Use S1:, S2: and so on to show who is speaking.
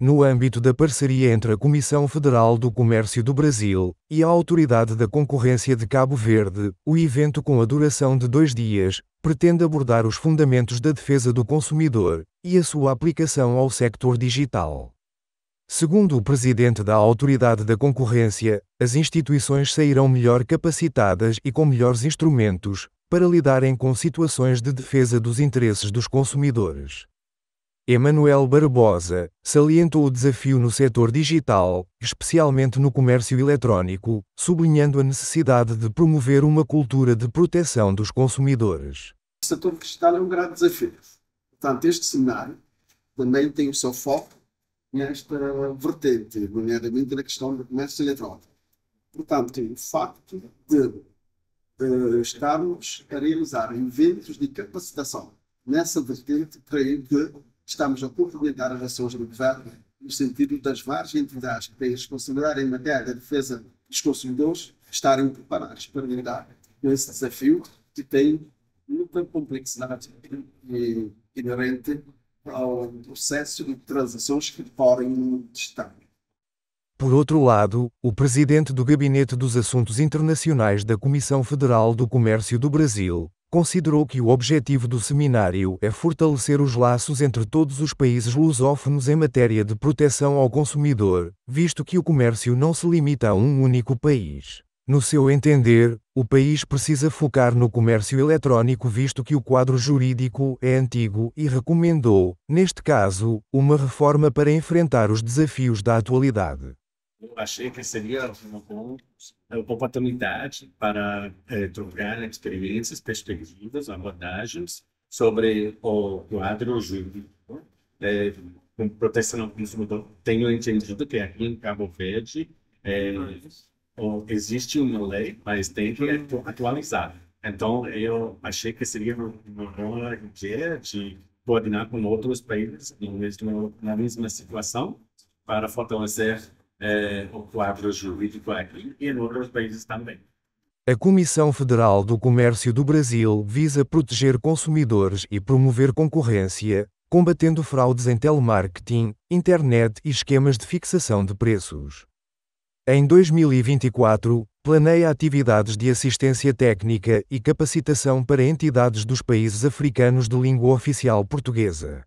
S1: no âmbito da parceria entre a Comissão Federal do Comércio do Brasil e a Autoridade da Concorrência de Cabo Verde, o evento com a duração de dois dias pretende abordar os fundamentos da defesa do consumidor e a sua aplicação ao sector digital. Segundo o presidente da Autoridade da Concorrência, as instituições sairão melhor capacitadas e com melhores instrumentos para lidarem com situações de defesa dos interesses dos consumidores. Emanuel Barbosa, salientou o desafio no setor digital, especialmente no comércio eletrónico, sublinhando a necessidade de promover uma cultura de proteção dos consumidores.
S2: O setor digital é um grande desafio. Portanto, este cenário também tem o seu foco nesta vertente, nomeadamente na questão do comércio eletrónico. Portanto, o facto de, de eh, estarmos a realizar eventos de capacitação nessa vertente, creio que estamos a complementar ações do Governo no sentido das várias entidades que têm responsabilidade em matéria da defesa dos consumidores estarem preparados para lidar com esse desafio que tem muita complexidade inerente ao processo de transações que podem estar.
S1: Por outro lado, o presidente do Gabinete dos Assuntos Internacionais da Comissão Federal do Comércio do Brasil, considerou que o objetivo do seminário é fortalecer os laços entre todos os países lusófonos em matéria de proteção ao consumidor, visto que o comércio não se limita a um único país. No seu entender, o país precisa focar no comércio eletrónico, visto que o quadro jurídico é antigo e recomendou, neste caso, uma reforma para enfrentar os desafios da atualidade.
S3: Eu achei que seria uma boa oportunidade para é, trocar experiências, perspectivas, abordagens sobre o quadro jurídico é, com proteção ao consumidor. Então, tenho entendido que aqui em Cabo Verde é, existe uma lei, mas tem que atualizar. Então, eu achei que seria uma boa ideia de coordenar com outros países na mesma situação para fortalecer é, o quadro jurídico aqui e em outros países também.
S1: A Comissão Federal do Comércio do Brasil visa proteger consumidores e promover concorrência, combatendo fraudes em telemarketing, internet e esquemas de fixação de preços. Em 2024, planeia atividades de assistência técnica e capacitação para entidades dos países africanos de língua oficial portuguesa.